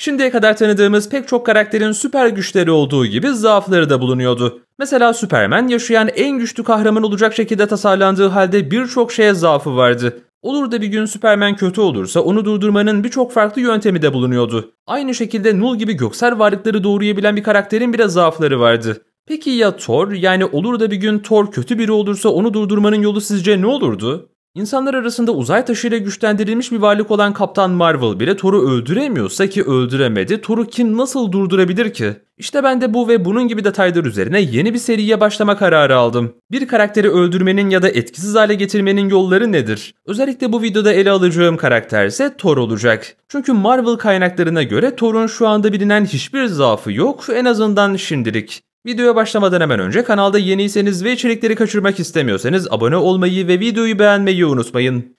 Şimdiye kadar tanıdığımız pek çok karakterin süper güçleri olduğu gibi zaafları da bulunuyordu. Mesela Superman yaşayan en güçlü kahraman olacak şekilde tasarlandığı halde birçok şeye zaafı vardı. Olur da bir gün Superman kötü olursa onu durdurmanın birçok farklı yöntemi de bulunuyordu. Aynı şekilde Null gibi göksel varlıkları doğrayabilen bir karakterin bile zaafları vardı. Peki ya Thor? Yani olur da bir gün Thor kötü biri olursa onu durdurmanın yolu sizce ne olurdu? İnsanlar arasında uzay taşıyla güçlendirilmiş bir varlık olan Kaptan Marvel bile Thor'u öldüremiyorsa ki öldüremedi, Thor'u kim nasıl durdurabilir ki? İşte ben de bu ve bunun gibi detaylar üzerine yeni bir seriye başlama kararı aldım. Bir karakteri öldürmenin ya da etkisiz hale getirmenin yolları nedir? Özellikle bu videoda ele alacağım karakter ise Thor olacak. Çünkü Marvel kaynaklarına göre Thor'un şu anda bilinen hiçbir zaafı yok, en azından şimdilik. Videoya başlamadan hemen önce kanalda yeniyseniz ve içerikleri kaçırmak istemiyorsanız abone olmayı ve videoyu beğenmeyi unutmayın.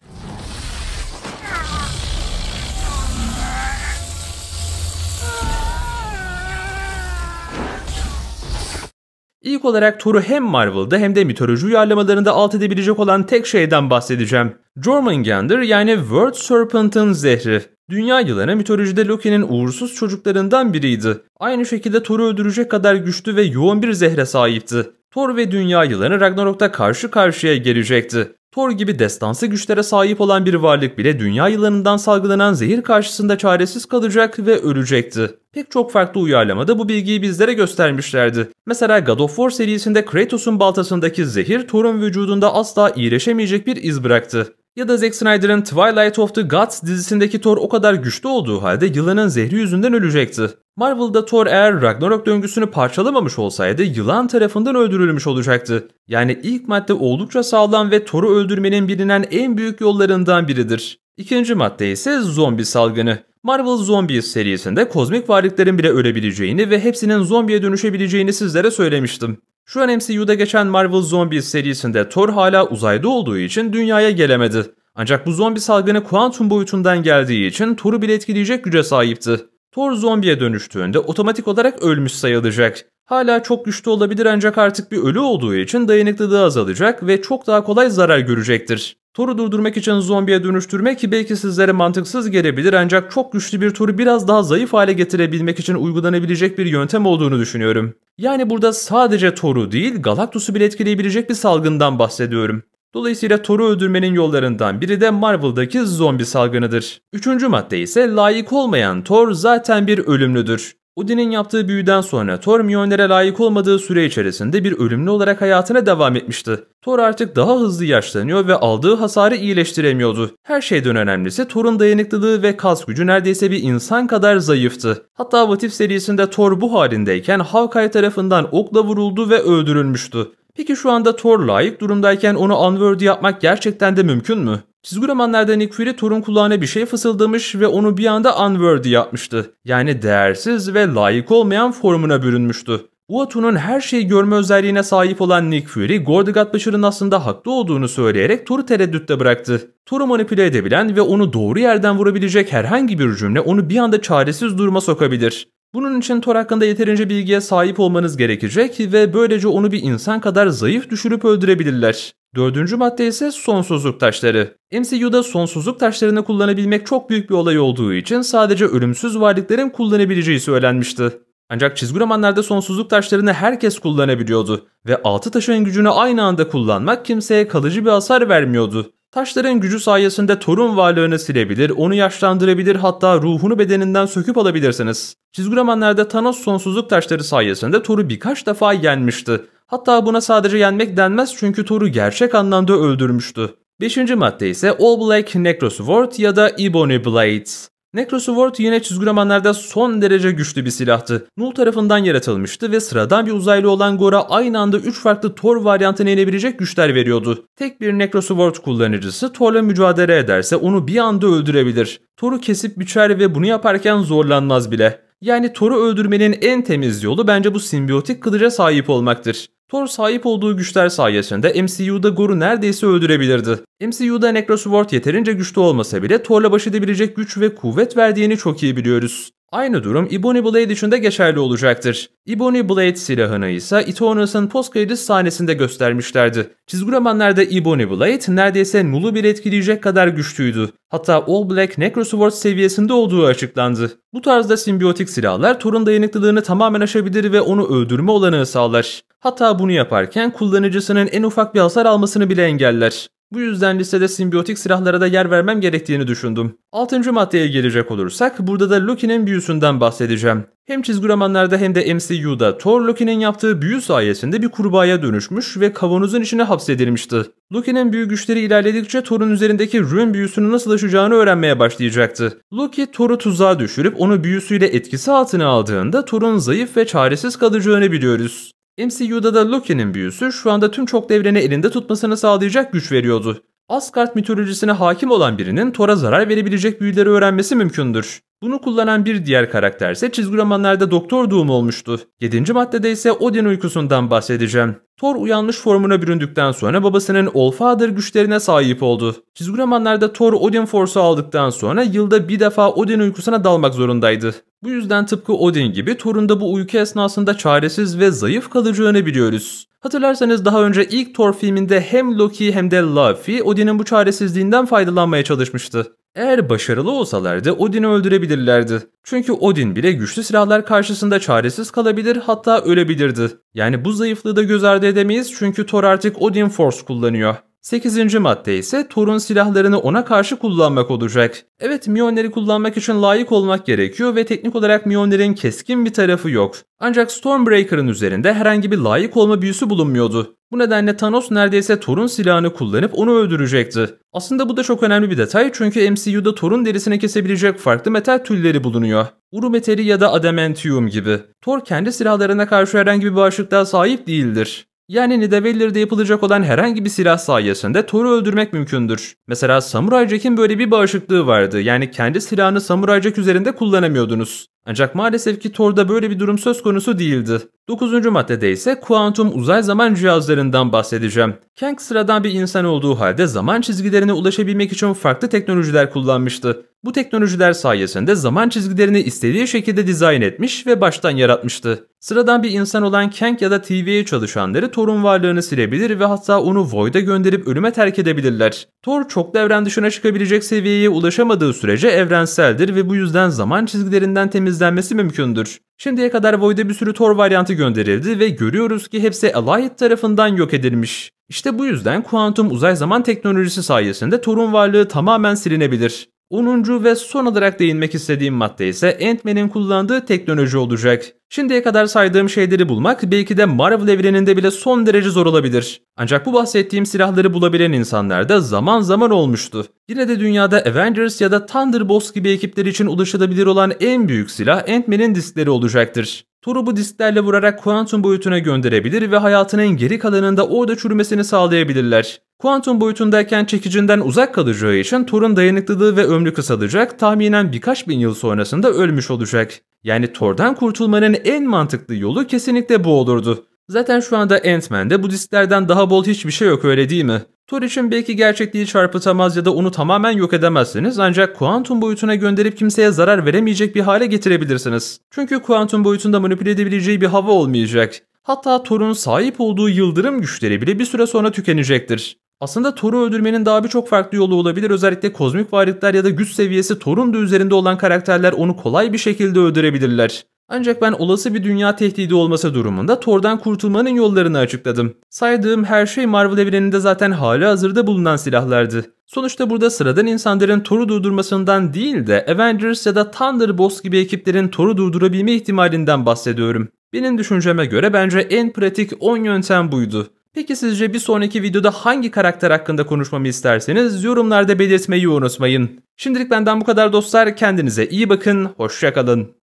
İlk olarak Thor'u hem Marvel'da hem de mitoloji uyarlamalarında alt edebilecek olan tek şeyden bahsedeceğim. Jormungandr yani World Serpent'ın zehri. Dünya yılanı mitolojide Loki'nin uğursuz çocuklarından biriydi. Aynı şekilde Thor'u öldürecek kadar güçlü ve yoğun bir zehre sahipti. Thor ve dünya yılanı Ragnarok'ta karşı karşıya gelecekti. Thor gibi destansı güçlere sahip olan bir varlık bile dünya yılanından salgılanan zehir karşısında çaresiz kalacak ve ölecekti. Pek çok farklı uyarlamada bu bilgiyi bizlere göstermişlerdi. Mesela God of War serisinde Kratos'un baltasındaki zehir Thor'un vücudunda asla iyileşemeyecek bir iz bıraktı. Ya da Zack Snyder'ın Twilight of the Gods dizisindeki Thor o kadar güçlü olduğu halde yılanın zehri yüzünden ölecekti. Marvel'da Thor eğer Ragnarok döngüsünü parçalamamış olsaydı yılan tarafından öldürülmüş olacaktı. Yani ilk madde oldukça sağlam ve Thor'u öldürmenin bilinen en büyük yollarından biridir. İkinci madde ise zombi salgını. Marvel Zombies serisinde kozmik varlıkların bile ölebileceğini ve hepsinin zombiye dönüşebileceğini sizlere söylemiştim. Şu an MCU'da geçen Marvel Zombies serisinde Thor hala uzayda olduğu için dünyaya gelemedi. Ancak bu zombi salgını kuantum boyutundan geldiği için Thor'u bile etkileyecek güce sahipti. Thor zombiye dönüştüğünde otomatik olarak ölmüş sayılacak. Hala çok güçlü olabilir ancak artık bir ölü olduğu için dayanıklılığı azalacak ve çok daha kolay zarar görecektir. Toru durdurmak için zombiye dönüştürmek belki sizlere mantıksız gelebilir ancak çok güçlü bir toru biraz daha zayıf hale getirebilmek için uygulanabilecek bir yöntem olduğunu düşünüyorum. Yani burada sadece toru değil Galactus'u bile etkileyebilecek bir salgından bahsediyorum. Dolayısıyla toru öldürmenin yollarından biri de Marvel'daki zombi salgınıdır. Üçüncü madde ise layık olmayan Thor zaten bir ölümlüdür. Odin'in yaptığı büyüden sonra Thor Mjolnir'e layık olmadığı süre içerisinde bir ölümlü olarak hayatına devam etmişti. Thor artık daha hızlı yaşlanıyor ve aldığı hasarı iyileştiremiyordu. Her şeyden önemlisi Thor'un dayanıklılığı ve kas gücü neredeyse bir insan kadar zayıftı. Hatta Vatif serisinde Thor bu halindeyken Hawkeye tarafından okla vuruldu ve öldürülmüştü. Peki şu anda Thor layık durumdayken onu Unworld yapmak gerçekten de mümkün mü? Çizgi romanlarda Nick Fury Thor'un kulağına bir şey fısıldamış ve onu bir anda unworthy yapmıştı. Yani değersiz ve layık olmayan formuna bürünmüştü. Uatu'nun her şeyi görme özelliğine sahip olan Nick Fury, Gordigat Butcher'ın aslında haklı olduğunu söyleyerek Thor'u tereddütte bıraktı. Thor'u manipüle edebilen ve onu doğru yerden vurabilecek herhangi bir cümle onu bir anda çaresiz duruma sokabilir. Bunun için Thor hakkında yeterince bilgiye sahip olmanız gerekecek ve böylece onu bir insan kadar zayıf düşürüp öldürebilirler. Dördüncü madde ise sonsuzluk taşları. MCU'da sonsuzluk taşlarını kullanabilmek çok büyük bir olay olduğu için sadece ölümsüz varlıkların kullanabileceği söylenmişti. Ancak çizgi romanlarda sonsuzluk taşlarını herkes kullanabiliyordu ve altı taşın gücünü aynı anda kullanmak kimseye kalıcı bir hasar vermiyordu. Taşların gücü sayesinde torun varlığını silebilir, onu yaşlandırabilir hatta ruhunu bedeninden söküp alabilirsiniz. Çizgi romanlarda Thanos sonsuzluk taşları sayesinde Thor'u birkaç defa yenmişti. Hatta buna sadece yenmek denmez çünkü Thor'u gerçek anlamda öldürmüştü. Beşinci madde ise All Black Necrosword ya da Ebony Blade. Necrosword yine çizgi romanlarda son derece güçlü bir silahtı. Null tarafından yaratılmıştı ve sıradan bir uzaylı olan Gor'a aynı anda 3 farklı Thor varyantını elebilecek güçler veriyordu. Tek bir Necrosword kullanıcısı Thor'la mücadele ederse onu bir anda öldürebilir. Thor'u kesip biçer ve bunu yaparken zorlanmaz bile. Yani Thor'u öldürmenin en temiz yolu bence bu simbiyotik kılıca sahip olmaktır. Thor sahip olduğu güçler sayesinde MCU'da Gore'u neredeyse öldürebilirdi. MCU'da Necrosword yeterince güçlü olmasa bile Thor'la baş edebilecek güç ve kuvvet verdiğini çok iyi biliyoruz. Aynı durum Ebony Blade için de geçerli olacaktır. Ebony Blade silahını ise Eternals'ın post kredi sahnesinde göstermişlerdi. Çizgi romanlarda Ebony Blade neredeyse nulu bir etkileyecek kadar güçlüydü. Hatta All Black Necrosword seviyesinde olduğu açıklandı. Bu tarzda simbiyotik silahlar Thor'un dayanıklılığını tamamen aşabilir ve onu öldürme olanağı sağlar. Hatta bunu yaparken kullanıcısının en ufak bir hasar almasını bile engeller. Bu yüzden listede simbiyotik silahlara da yer vermem gerektiğini düşündüm. Altıncı maddeye gelecek olursak burada da Loki'nin büyüsünden bahsedeceğim. Hem çizgi romanlarda hem de MCU'da Thor Loki'nin yaptığı büyü sayesinde bir kurbağaya dönüşmüş ve kavanozun içine hapsedilmişti. Loki'nin büyü güçleri ilerledikçe Thor'un üzerindeki ruin büyüsünü nasıl aşacağını öğrenmeye başlayacaktı. Loki Thor'u tuzağa düşürüp onu büyüsüyle etkisi altına aldığında Thor'un zayıf ve çaresiz kalacağını biliyoruz. MCU'da da Loki'nin büyüsü şu anda tüm çok evreni elinde tutmasını sağlayacak güç veriyordu. Asgard mitolojisine hakim olan birinin Thor'a zarar verebilecek büyüleri öğrenmesi mümkündür. Bunu kullanan bir diğer karakter ise çizgi romanlarda Doktor Doom olmuştu. Yedinci maddede ise Odin uykusundan bahsedeceğim. Thor uyanmış formuna büründükten sonra babasının Allfather güçlerine sahip oldu. Çizgi romanlarda Thor Odin Force'u aldıktan sonra yılda bir defa Odin uykusuna dalmak zorundaydı. Bu yüzden tıpkı Odin gibi Thor'un bu uyku esnasında çaresiz ve zayıf kalacağını biliyoruz. Hatırlarsanız daha önce ilk Thor filminde hem Loki hem de Laufey Odin'in bu çaresizliğinden faydalanmaya çalışmıştı. Eğer başarılı olsalardı Odin'i öldürebilirlerdi. Çünkü Odin bile güçlü silahlar karşısında çaresiz kalabilir hatta ölebilirdi. Yani bu zayıflığı da göz ardı edemeyiz çünkü Thor artık Odin Force kullanıyor. 8. madde ise Thor'un silahlarını ona karşı kullanmak olacak. Evet Mjolnir'i kullanmak için layık olmak gerekiyor ve teknik olarak Mjolnir'in keskin bir tarafı yok. Ancak Stormbreaker'ın üzerinde herhangi bir layık olma büyüsü bulunmuyordu. Bu nedenle Thanos neredeyse Thor'un silahını kullanıp onu öldürecekti. Aslında bu da çok önemli bir detay çünkü MCU'da Thor'un derisini kesebilecek farklı metal tülleri bulunuyor. Uru metali ya da adamantium gibi. Thor kendi silahlarına karşı herhangi bir bağışıklığa sahip değildir. Yani Nidaveller'de yapılacak olan herhangi bir silah sayesinde Thor'u öldürmek mümkündür. Mesela Samurai Jack'in böyle bir bağışıklığı vardı. Yani kendi silahını Samurai Jack üzerinde kullanamıyordunuz. Ancak maalesef ki Thor'da böyle bir durum söz konusu değildi. Dokuzuncu maddede ise kuantum uzay zaman cihazlarından bahsedeceğim. Kang sıradan bir insan olduğu halde zaman çizgilerine ulaşabilmek için farklı teknolojiler kullanmıştı. Bu teknolojiler sayesinde zaman çizgilerini istediği şekilde dizayn etmiş ve baştan yaratmıştı. Sıradan bir insan olan Kang ya da TV'ye çalışanları Thor'un varlığını silebilir ve hatta onu Void'a gönderip ölüme terk edebilirler. Thor çoklu evren dışına çıkabilecek seviyeye ulaşamadığı sürece evrenseldir ve bu yüzden zaman çizgilerinden temizlenmesi mümkündür. Şimdiye kadar Void'e bir sürü Tor varyantı gönderildi ve görüyoruz ki hepsi Allied tarafından yok edilmiş. İşte bu yüzden kuantum uzay zaman teknolojisi sayesinde Tor'un varlığı tamamen silinebilir. Onuncu ve son olarak değinmek istediğim madde ise Ant-Man'in kullandığı teknoloji olacak. Şimdiye kadar saydığım şeyleri bulmak belki de Marvel evreninde bile son derece zor olabilir. Ancak bu bahsettiğim silahları bulabilen insanlar da zaman zaman olmuştu. Yine de dünyada Avengers ya da Thunderbolts gibi ekipler için ulaşılabilir olan en büyük silah Ant-Man'in diskleri olacaktır. Thor'u bu disklerle vurarak kuantum boyutuna gönderebilir ve hayatının geri kalanında orada çürümesini sağlayabilirler. Kuantum boyutundayken çekicinden uzak kalacağı için Thor'un dayanıklılığı ve ömrü kısalacak, tahminen birkaç bin yıl sonrasında ölmüş olacak. Yani Thor'dan kurtulmanın en mantıklı yolu kesinlikle bu olurdu. Zaten şu anda Ant-Man'de bu disklerden daha bol hiçbir şey yok öyle değil mi? Thor için belki gerçekliği çarpıtamaz ya da onu tamamen yok edemezsiniz ancak kuantum boyutuna gönderip kimseye zarar veremeyecek bir hale getirebilirsiniz. Çünkü kuantum boyutunda manipüle edebileceği bir hava olmayacak. Hatta Thor'un sahip olduğu yıldırım güçleri bile bir süre sonra tükenecektir. Aslında Thor'u öldürmenin daha birçok farklı yolu olabilir. Özellikle kozmik varlıklar ya da güç seviyesi Thor'un da üzerinde olan karakterler onu kolay bir şekilde öldürebilirler. Ancak ben olası bir dünya tehdidi olması durumunda Thor'dan kurtulmanın yollarını açıkladım. Saydığım her şey Marvel evreninde zaten hali hazırda bulunan silahlardı. Sonuçta burada sıradan insanların Thor'u durdurmasından değil de Avengers ya da Thunderbolts gibi ekiplerin Thor'u durdurabilme ihtimalinden bahsediyorum. Benim düşünceme göre bence en pratik 10 yöntem buydu. Peki sizce bir sonraki videoda hangi karakter hakkında konuşmamı isterseniz yorumlarda belirtmeyi unutmayın. Şimdilik benden bu kadar dostlar. Kendinize iyi bakın. Hoşçakalın.